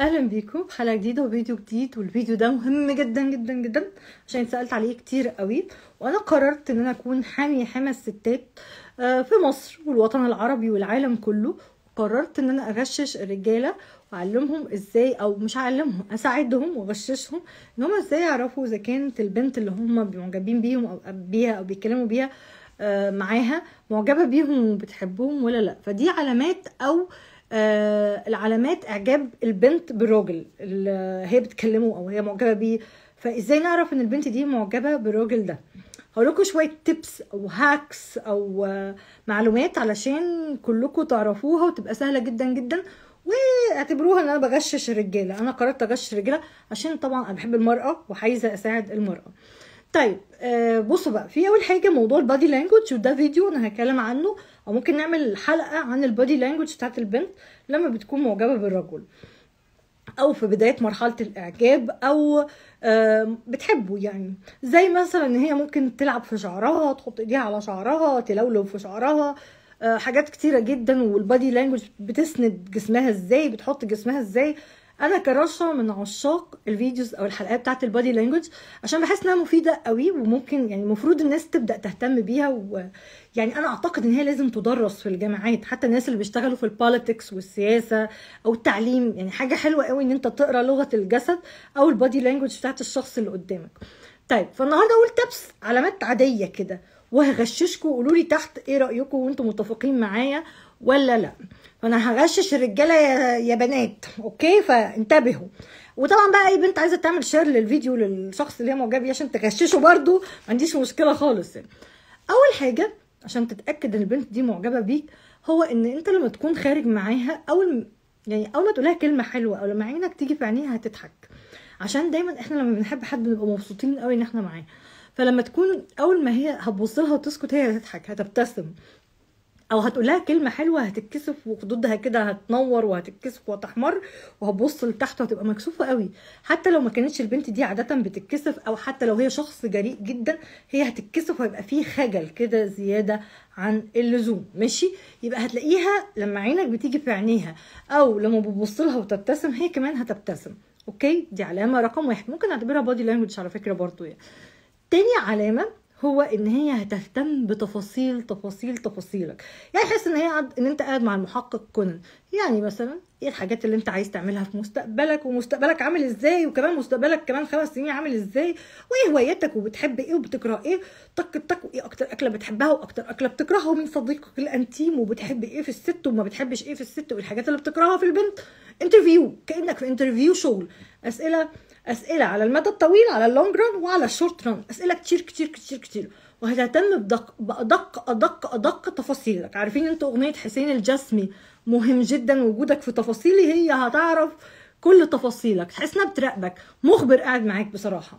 اهلا بيكم في حلقه جديده وفيديو جديد والفيديو ده مهم جدا جدا جدا عشان اتسالت عليه كتير قوي وانا قررت ان انا اكون حاميه حمى الستات آه، في مصر والوطن العربي والعالم كله قررت ان انا اغشش الرجاله واعلمهم ازاي او مش اعلمهم اساعدهم واغششهم ان هم ازاي يعرفوا اذا كانت البنت اللي هم معجبين بيهم او بيها او بيتكلموا بيها آه، معاها معجبه بيهم وبتحبهم ولا لا فدي علامات او آه آه، العلامات اعجاب البنت بالراجل اللي هي بتكلمه او هي معجبه بيه فازاي نعرف ان البنت دي معجبه بالراجل ده هقول لكم شويه تيبس او هاكس او آه، معلومات علشان كلكم تعرفوها وتبقى سهله جدا جدا واعتبروها ان انا بغشش الرجاله انا قررت اغشش الرجاله عشان طبعا انا بحب المراه وعايزه اساعد المراه طيب آه بصوا بقى في اول حاجه موضوع البادي لانجوج وده فيديو انا هتكلم عنه او ممكن نعمل حلقه عن البادي لانجوج بتاعت البنت لما بتكون معجبه بالرجل او في بدايه مرحله الاعجاب او آه بتحبه يعني زي مثلا ان هي ممكن تلعب في شعرها تحط ايديها على شعرها تلولو في شعرها آه حاجات كتيره جدا والبادي لانجوج بتسند جسمها ازاي بتحط جسمها ازاي انا كرشا من عشاق الفيديوز او الحلقات بتاعت البادي لانجوج عشان بحس انها مفيده قوي وممكن يعني المفروض الناس تبدا تهتم بيها ويعني انا اعتقد ان هي لازم تدرس في الجامعات حتى الناس اللي بيشتغلوا في البوليتكس والسياسه او التعليم يعني حاجه حلوه قوي ان انت تقرا لغه الجسد او البادي لانجوج بتاعت الشخص اللي قدامك طيب فالنهارده اقول تبس علامات عاديه كده وهغششكم قولوا لي تحت ايه رايكم وانتم متفقين معايا ولا لا فانا هغشش الرجاله يا, يا بنات اوكي فانتبهوا وطبعا بقى اي بنت عايزه تعمل شير للفيديو للشخص اللي هي معجبه بيه عشان تغششه برده ما عنديش مشكله خالص يعني. اول حاجه عشان تتاكد ان البنت دي معجبه بيك هو ان انت لما تكون خارج معاها اول يعني اول ما تقولها كلمه حلوه او لما عينك تيجي في عينيها هتضحك عشان دايما احنا لما بنحب حد بنبقى مبسوطين قوي ان احنا معاه فلما تكون اول ما هي هتبص لها وتسكت هي هتضحك هتبتسم او هتقول لها كلمه حلوه هتتكسف وخدودها كده هتنور وهتتكسف وهتحمر وهتبص لتحت وهتبقى مكسوفه قوي حتى لو ما كانتش البنت دي عاده بتتكسف او حتى لو هي شخص جريء جدا هي هتتكسف وهيبقى فيه خجل كده زياده عن اللزوم ماشي يبقى هتلاقيها لما عينك بتيجي في عينيها او لما بتبص لها وتبتسم هي كمان هتبتسم اوكي دي علامه رقم واحد ممكن اعتبرها بادي لانجوج على فكره برضو يعني تاني علامه هو ان هي هتهتم بتفاصيل تفاصيل تفاصيلك يعني حس ان هي ان انت قاعد مع المحقق كونان يعني مثلا ايه الحاجات اللي انت عايز تعملها في مستقبلك ومستقبلك عامل ازاي وكمان مستقبلك كمان خمس سنين عامل ازاي وايه هواياتك وبتحب ايه وبتكره ايه طك طك وايه اكتر اكله بتحبها واكتر اكله بتكرهها من صديقك الانتيم وبتحب ايه في الست وما بتحبش ايه في الست والحاجات اللي بتكرهها في البنت انترفيو كانك في انترفيو شغل اسئله اسئله على المدى الطويل على اللونج ران وعلى الشورت ران اسئله كتير كتير كتير كتير وهتهتم بدق بادق ادق ادق تفاصيلك عارفين انتوا اغنيه حسين الجسمي مهم جدا وجودك في تفاصيلي هي هتعرف كل تفاصيلك تحس انها بتراقبك مخبر قاعد معاك بصراحه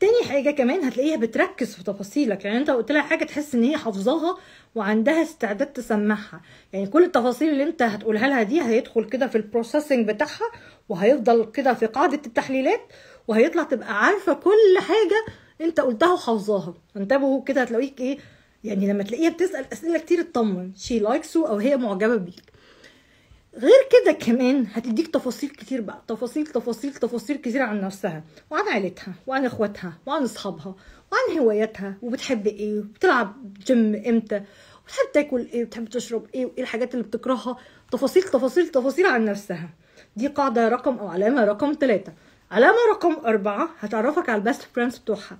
تاني حاجة كمان هتلاقيها بتركز في تفاصيلك يعني انت قلت لها حاجة تحس ان هي حافظاها وعندها استعداد تسمعها يعني كل التفاصيل اللي انت هتقولها لها دي هيدخل كده في البروسيسنج بتاعها وهيفضل كده في قاعدة التحليلات وهيطلع تبقى عارفة كل حاجة انت قلتها وحافظاها انتبهوا كده هتلاقيك ايه يعني لما تلاقيها بتسأل أسئلة كتير اطمن شي لايكس أو هي معجبة بيك غير كده كمان هتديك تفاصيل كتير بقى تفاصيل تفاصيل تفاصيل كتير عن نفسها وعن عيلتها وعن اخواتها وعن اصحابها وعن هواياتها وبتحب ايه وبتلعب جيم امتى وبتحب تاكل ايه وبتحب تشرب ايه وايه الحاجات اللي بتكرهها تفاصيل تفاصيل تفاصيل عن نفسها دي قاعدة رقم أو علامة رقم تلاتة علامة رقم أربعة هتعرفك على البست فريندز بتوعها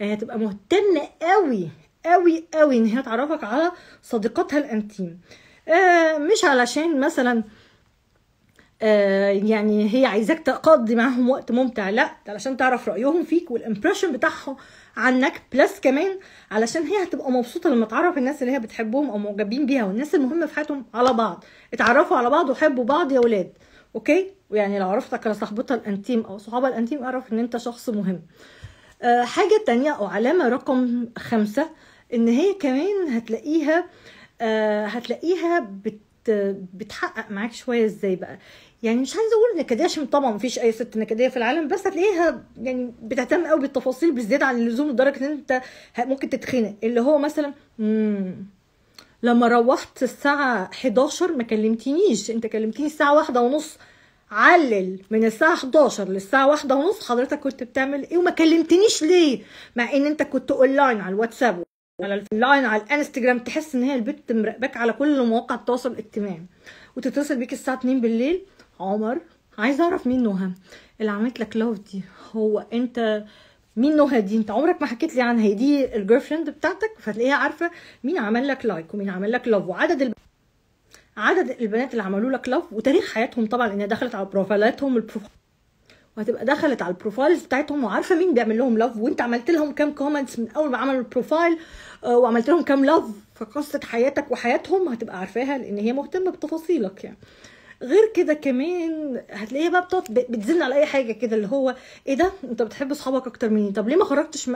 يعني هتبقى مهتمة قوي قوي قوي إن هي تعرفك على صديقتها الأنتيم آه مش علشان مثلا آه يعني هي عايزاك تقضي معاهم وقت ممتع لا ده علشان تعرف رايهم فيك والامبريشن بتاعهم عنك بلس كمان علشان هي هتبقى مبسوطه لما تعرف الناس اللي هي بتحبهم او معجبين بيها والناس المهمه في حياتهم على بعض اتعرفوا على بعض وحبوا بعض يا ولاد اوكي يعني لو عرفتك على صاحبتها الانتيم او صحابها الانتيم اعرف ان انت شخص مهم آه، حاجه تانية او علامه رقم خمسة ان هي كمان هتلاقيها آه، هتلاقيها بت بتحقق معاك شويه ازاي بقى يعني مش عايزه اقول نكديه عشان طبعا مفيش اي ست نكديه في العالم بس هتلاقيها يعني بتهتم قوي بالتفاصيل بالزياده عن اللزوم لدرجه ان انت ممكن تتخنق اللي هو مثلا امم لما روحت الساعة 11 ما كلمتنيش انت كلمتني الساعة واحدة ونص علل من الساعة 11 للساعة واحدة ونص حضرتك كنت بتعمل ايه وما كلمتنيش ليه مع ان انت كنت اونلاين على الواتساب على اللاين على الانستجرام تحس ان هي البت مراقباك على كل مواقع التواصل الاجتماعي وتتصل بيك الساعه 2 بالليل عمر عايز اعرف مين نهى اللي عملت لك لوف دي هو انت مين نهى دي انت عمرك ما حكيت لي عنها دي الجيرل فريند بتاعتك فتلاقيها عارفه مين عمل لك لايك ومين عمل لك لاف وعدد الب... عدد البنات اللي عملوا لك لاف وتاريخ حياتهم طبعا لانها دخلت على بروفايلاتهم البروف... وهتبقى دخلت على البروفايلز بتاعتهم وعارفه مين بيعمل لهم لاف وانت عملت لهم كام كومنتس من اول ما عملوا البروفايل آه، وعملت لهم كام لاف فقصه حياتك وحياتهم هتبقى عارفاها لان هي مهتمه بتفاصيلك يعني غير كده كمان هتلاقيها بقى بتقعد بتزن على اي حاجه كده اللي هو ايه ده انت بتحب اصحابك اكتر مني طب ليه ما خرجتش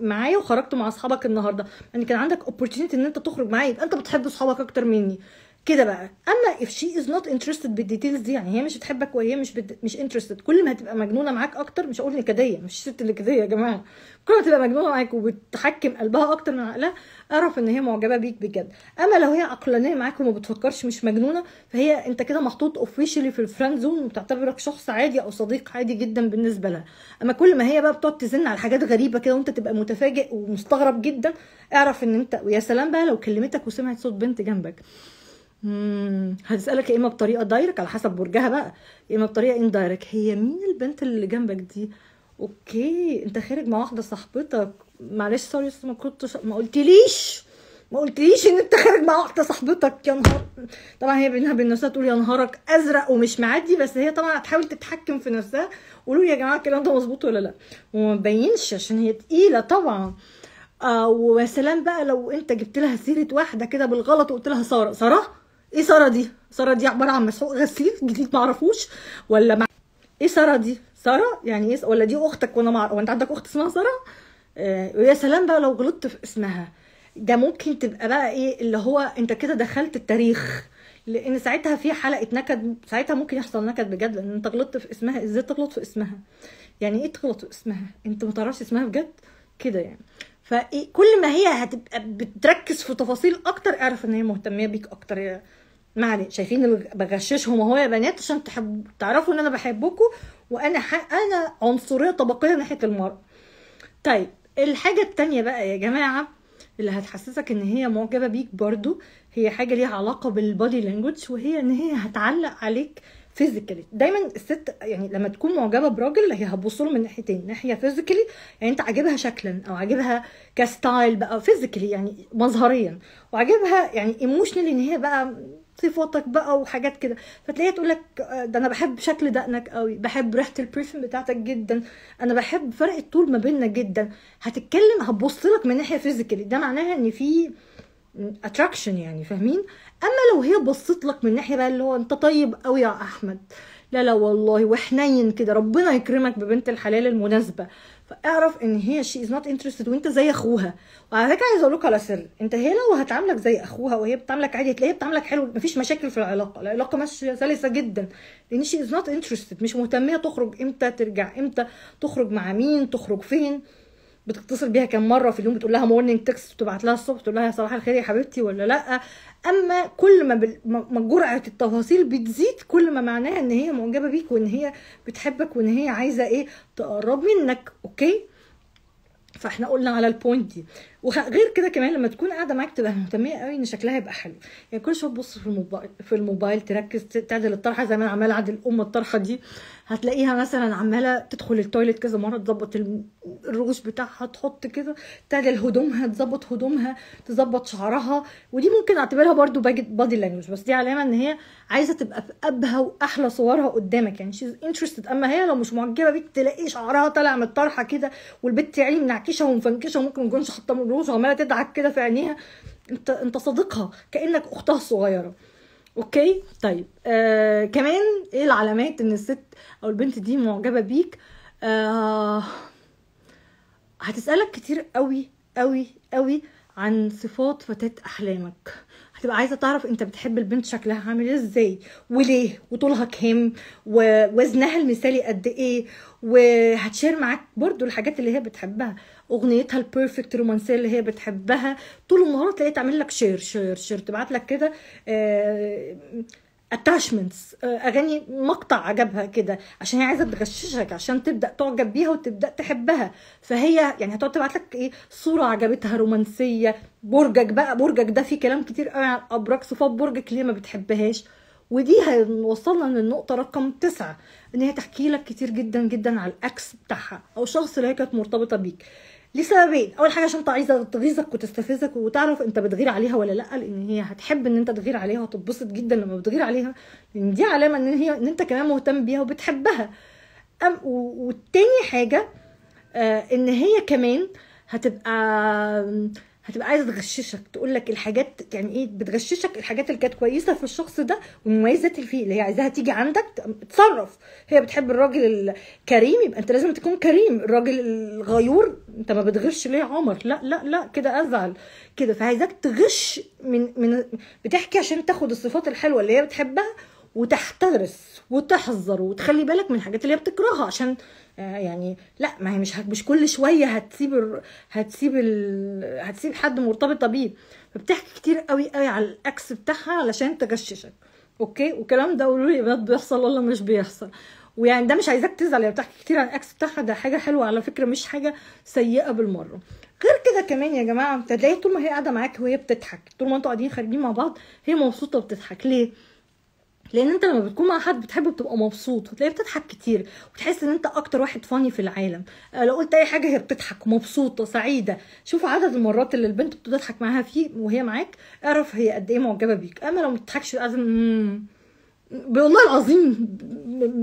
معايا وخرجت مع اصحابك النهارده يعني كان عندك اوبورتيونيتي ان انت تخرج معايا انت بتحب اصحابك اكتر مني كده بقى اما if she is not interested بالديتيلز دي يعني هي مش بتحبك وهي مش بد... مش interested كل ما هتبقى مجنونه معاك اكتر مش هقول نكديه مش ست كديه يا جماعه كل ما تبقى مجنونه معاك وبتحكم قلبها اكتر من عقلها اعرف ان هي معجبه بيك بجد اما لو هي عقلانيه معاك وما بتفكرش مش مجنونه فهي انت كده محطوط اوفيشلي في الفرند زون وبتعتبرك شخص عادي او صديق عادي جدا بالنسبه لها اما كل ما هي بقى بتقعد تزن على حاجات غريبه كده وانت تبقى متفاجئ ومستغرب جدا اعرف ان انت ويا سلام بقى لو كلمتك وسمعت صوت بنت جنبك امم هتسالك يا اما بطريقه دايركت على حسب برجها بقى يا اما بطريقه اندايركت هي مين البنت اللي جنبك دي اوكي انت خارج مع واحده صاحبتك معلش سوري بس ما كنتش ما قلتليش ما قلتليش ان انت خارج مع واحده صاحبتك يا نهار طبعا هي بينها وبين نفسها تقول يا نهارك ازرق ومش معدي بس هي طبعا هتحاول تتحكم في نفسها قولوا لي يا جماعه الكلام ده مظبوط ولا لا وما بينش عشان هي تقيله طبعا آه سلام بقى لو انت جبت لها سيره واحده كده بالغلط وقلت لها ساره ساره ايه ساره دي ساره دي عباره عن مسحوق غسيل جديد معرفوش ولا مع... ايه ساره دي ساره يعني ايه ولا دي اختك وانا ما مع... وانت عندك اخت اسمها ساره آه ويا سلام بقى لو غلطت في اسمها ده ممكن تبقى بقى ايه اللي هو انت كده دخلت التاريخ لان ساعتها في حلقه نكد ساعتها ممكن يحصل نكد بجد لان انت غلطت في اسمها ازاي تغلط في اسمها يعني ايه تغلط في اسمها انت ما تعرفش اسمها بجد كده يعني فكل ما هي هتبقى بتركز في تفاصيل اكتر اعرف ان هي مهتميه بيك اكتر يعني علي. شايفين بغششهم اهو يا بنات عشان تحب... تعرفوا ان انا بحبكم وانا ح... انا عنصريه طبقيه ناحيه المراه طيب الحاجه الثانيه بقى يا جماعه اللي هتحسسك ان هي معجبه بيك برضو هي حاجه ليها علاقه بالبادي لانجوج وهي ان هي هتعلق عليك فيزيكالي دايما الست يعني لما تكون معجبه براجل هي هتبص له من ناحيتين ناحيه فيزيكالي يعني انت عاجبها شكلا او عاجبها كستايل بقى فيزيكالي يعني مظهريا وعاجبها يعني ايموشنالي ان هي بقى صفاتك بقى وحاجات كده فتلاقيها تقول لك آه، ده انا بحب شكل دقنك قوي بحب ريحه البرفيوم بتاعتك جدا انا بحب فرق الطول ما بيننا جدا هتتكلم هتبص لك من ناحيه فيزيكالي ده معناها ان في اتراكشن يعني فاهمين اما لو هي بصت لك من ناحيه بقى اللي هو انت طيب قوي يا احمد لا لا والله وحنين كده ربنا يكرمك ببنت الحلال المناسبه اعرف ان هي شي از نوت انترستد وانت زي اخوها وعلى فكره عايزه اقول على سر انت هي لو هتعاملك زي اخوها وهي بتعاملك عادي هتلاقيها بتعاملك حلو مفيش مشاكل في العلاقه العلاقه ماشيه سلسه جدا لان شي از نوت انترستد مش مهتميه تخرج امتى ترجع امتى تخرج مع مين تخرج فين بتتصل بيها كم مره في اليوم بتقول لها مورنينج تكست بتبعت لها الصبح تقول لها صباح الخير يا حبيبتي ولا لا اما كل ما, ما جرعه التفاصيل بتزيد كل ما معناها ان هي معجبه بيك وان هي بتحبك وان هي عايزه ايه تقرب منك اوكي فاحنا قلنا على البوينت دي وغير كده كمان لما تكون قاعده معاك تبقى مهتميه قوي ان شكلها يبقى حلو يعني كل شويه تبص في الموبايل في الموبايل تركز تعدل الطرحه زي ما انا عماله اعدل ام الطرحه دي هتلاقيها مثلا عماله تدخل التويليت كذا مره تظبط الرغوش بتاعها تحط كده تعدل هدومها تظبط هدومها تظبط شعرها ودي ممكن اعتبرها برده بادي لانجوج بس دي علامه ان هي عايزه تبقى في ابهى واحلى صورها قدامك يعني شيز انترستد اما هي لو مش معجبه بيك تلاقي شعرها طالع من الطرحه كده والبت عين منعكشه ومفنكشه وممكن ما تكونش حاطه الروز وعماله تدعك كده في عينيها انت انت صديقها كانك اختها الصغيره اوكي طيب آه كمان ايه العلامات ان الست او البنت دي معجبه بيك آه هتسالك كتير قوي قوي قوي عن صفات فتاه احلامك بتبقى عايزه تعرف انت بتحب البنت شكلها عامل ازاي وليه وطولها كام ووزنها المثالي قد ايه وهتشير معاك برضو الحاجات اللي هي بتحبها اغنيتها البيرفكت رومانسيه اللي هي بتحبها طول النهار تلاقيها تعمل لك شير شير شير تبعت لك كده آه اتاشمنتس آه، اغاني مقطع عجبها كده عشان هي عايزه تغششك عشان تبدا تعجب بيها وتبدا تحبها فهي يعني هتقعد تبعت لك ايه صوره عجبتها رومانسيه برجك بقى برجك ده فيه كلام كتير قوي عن ابراج صفات برجك ليه ما بتحبهاش ودي هيوصلنا للنقطة رقم تسعة إن هي تحكي لك كتير جدا جدا على الأكس بتاعها أو الشخص اللي هي كانت مرتبطة بيك لسببين اول حاجه عشان عايزه تغيظك وتستفزك وتعرف انت بتغير عليها ولا لا لان هي هتحب ان انت تغير عليها وتتبسط جدا لما بتغير عليها لان دي علامه ان هي ان انت كمان مهتم بيها وبتحبها أم والتاني حاجه آه ان هي كمان هتبقى هتبقى عايزه تغششك تقول لك الحاجات يعني ايه بتغششك الحاجات اللي كانت كويسه في الشخص ده والمميزات اللي فيه اللي هي عايزاها تيجي عندك تصرف هي بتحب الراجل الكريم يبقى انت لازم تكون كريم الراجل الغيور انت ما بتغش ليه يا عمر لا لا لا كده ازعل كده فعايزاك تغش من من بتحكي عشان تاخد الصفات الحلوه اللي هي بتحبها وتحترس وتحذر وتخلي بالك من الحاجات اللي هي بتكرهها عشان آه، يعني لا ما هي مش مش كل شويه هتسيب ال... هتسيب ال... هتسيب حد مرتبطه بيه فبتحكي كتير قوي قوي على الاكس بتاعها علشان تغششك اوكي والكلام ده قولوا لي يا بيحصل ولا مش بيحصل ويعني ده مش عايزاك تزعل لو يعني بتحكي كتير عن الاكس بتاعها ده حاجه حلوه على فكره مش حاجه سيئه بالمره غير كده كمان يا جماعه انت تلاقي طول ما هي قاعده معاك وهي بتضحك طول ما انتوا قاعدين خارجين مع بعض هي مبسوطه وبتضحك ليه لان انت لما بتكون مع حد بتحبه بتبقى مبسوط وتلاقيه بتضحك كتير وتحس ان انت اكتر واحد فاني في العالم آه، لو قلت اي حاجه هي بتضحك مبسوطه سعيده شوف عدد المرات اللي البنت بتضحك معاها فيه وهي معاك اعرف هي قد ايه معجبه بيك اما لو ما بتضحكش لازم والله العظيم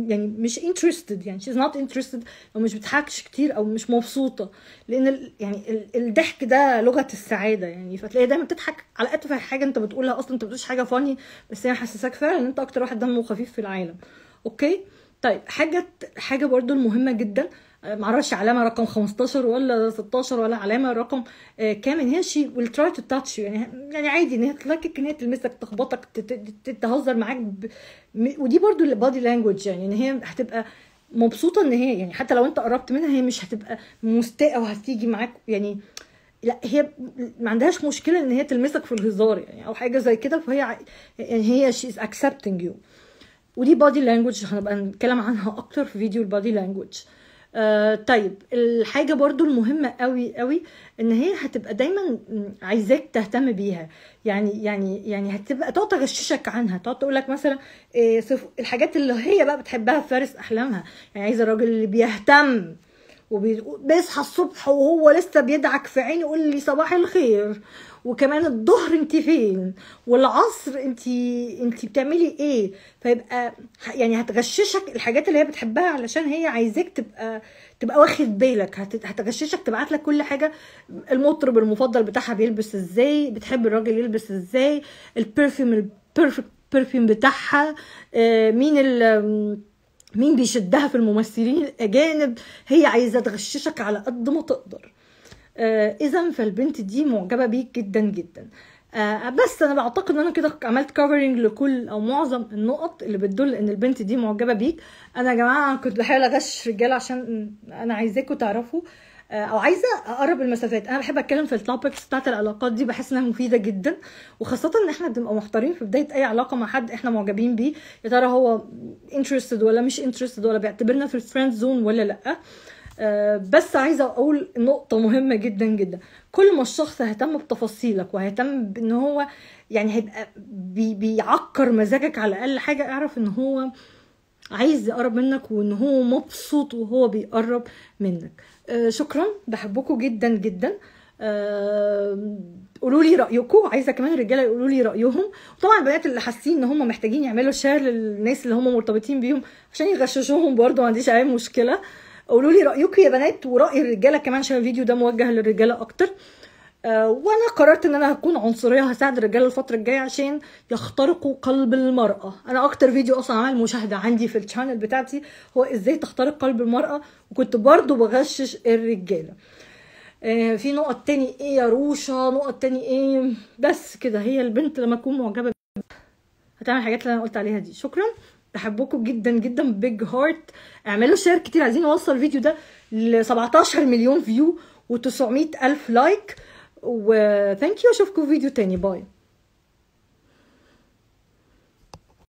يعني مش interested يعني she's not interested او مش بتحكش كتير او مش مبسوطه لان ال يعني الضحك ده لغه السعاده يعني فتلاقيها دايما بتضحك على في حاجه انت بتقولها اصلا انت بتقولش حاجه فاني بس هي محسساك فعلا ان انت اكتر واحد دمه خفيف في العالم اوكي طيب حاجه حاجه برده المهمه جدا آه، معرفش علامه رقم 15 ولا 16 ولا علامه رقم آه، كام ان هي شي ويل تراي تو تاتش يعني يعني عادي ان هي تلاقيك ان هي تلمسك تخبطك تهزر معاك ب... ودي برضو البادي لانجوج يعني ان هي هتبقى مبسوطه ان هي يعني حتى لو انت قربت منها هي مش هتبقى مستاءه وهتيجي معاك يعني لا هي ما عندهاش مشكله ان هي تلمسك في الهزار يعني او حاجه زي كده فهي يعني هي شي از اكسبتنج يو ودي بادي لانجوج هنبقى نتكلم عنها اكتر في فيديو البادي لانجوج آه طيب الحاجه برضو المهمه قوي قوي ان هي هتبقى دايما عايزاك تهتم بيها يعني يعني يعني هتبقى تقعد تغششك عنها تقعد تقول لك مثلا إيه الحاجات اللي هي بقى بتحبها في فارس احلامها يعني عايزه الراجل اللي بيهتم وبيصحى الصبح وهو لسه بيدعك في عيني يقول لي صباح الخير وكمان الظهر انت فين والعصر انت انت بتعملي ايه فيبقى يعني هتغششك الحاجات اللي هي بتحبها علشان هي عايزاك تبقى تبقى واخد بالك هتغششك تبعت لك كل حاجه المطرب المفضل بتاعها بيلبس ازاي بتحب الراجل يلبس ازاي البرفيوم البرفكت برفيوم بتاعها آه، مين ال مين بيشدها في الممثلين الاجانب هي عايزه تغششك على قد ما تقدر آه، اذا فالبنت دي معجبه بيك جدا جدا آه بس انا بعتقد ان انا كده عملت كفرنج لكل او معظم النقط اللي بتدل ان البنت دي معجبه بيك انا يا جماعه كنت بحاول اغش رجاله عشان انا عايزاكم تعرفوا آه او عايزه اقرب المسافات انا بحب اتكلم في التوبكس بتاعت العلاقات دي بحس انها مفيده جدا وخاصه ان احنا بنبقى محتارين في بدايه اي علاقه مع حد احنا معجبين بيه يا ترى هو انترستد ولا مش انترستد ولا بيعتبرنا في الفريند زون ولا لا آه آه، بس عايزه اقول نقطه مهمه جدا جدا كل ما الشخص اهتم بتفاصيلك وهيهتم بان هو يعني هيبقى بي بيعكر مزاجك على الاقل حاجه اعرف ان هو عايز يقرب منك وان هو مبسوط وهو بيقرب منك آه، شكرا بحبكم جدا جدا آه، قولوا لي رايكم عايزه كمان الرجاله يقولوا لي رايهم وطبعا البنات اللي حاسين ان هم محتاجين يعملوا شير للناس اللي هم مرتبطين بيهم عشان يغششوهم برده ما عنديش اي مشكله قولوا لي رايكم يا بنات وراي الرجاله كمان عشان الفيديو ده موجه للرجاله اكتر آه، وانا قررت ان انا هكون عنصريه هساعد الرجاله الفتره الجايه عشان يخترقوا قلب المراه انا اكتر فيديو اصلا عمل مشاهده عندي في الشانل بتاعتي هو ازاي تخترق قلب المراه وكنت برضو بغشش الرجاله آه، في نقط تاني ايه يا روشا نقط تاني ايه بس كده هي البنت لما تكون معجبه هتعمل الحاجات اللي انا قلت عليها دي شكرا بحبكم جدا جدا بيج هارت اعملوا شير كتير عايزين نوصل الفيديو ده ل 17 مليون فيو و 900 الف لايك وثانك يو اشوفكم في فيديو تاني باي